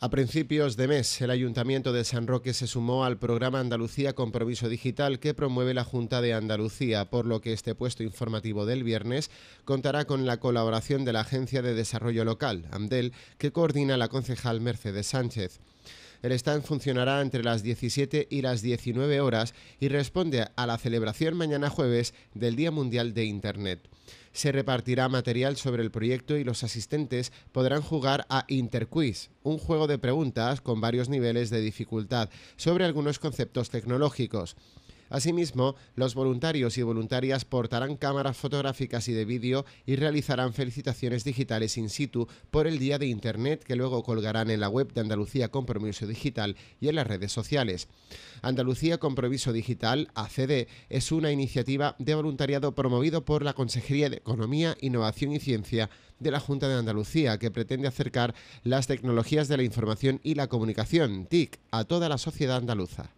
A principios de mes, el Ayuntamiento de San Roque se sumó al programa Andalucía Compromiso Digital que promueve la Junta de Andalucía, por lo que este puesto informativo del viernes contará con la colaboración de la Agencia de Desarrollo Local, AMDEL, que coordina la concejal Mercedes Sánchez. El stand funcionará entre las 17 y las 19 horas y responde a la celebración mañana jueves del Día Mundial de Internet. Se repartirá material sobre el proyecto y los asistentes podrán jugar a Interquiz, un juego de preguntas con varios niveles de dificultad sobre algunos conceptos tecnológicos. Asimismo, los voluntarios y voluntarias portarán cámaras fotográficas y de vídeo y realizarán felicitaciones digitales in situ por el Día de Internet que luego colgarán en la web de Andalucía Compromiso Digital y en las redes sociales. Andalucía Compromiso Digital, ACD, es una iniciativa de voluntariado promovido por la Consejería de Economía, Innovación y Ciencia de la Junta de Andalucía, que pretende acercar las tecnologías de la información y la comunicación, TIC, a toda la sociedad andaluza.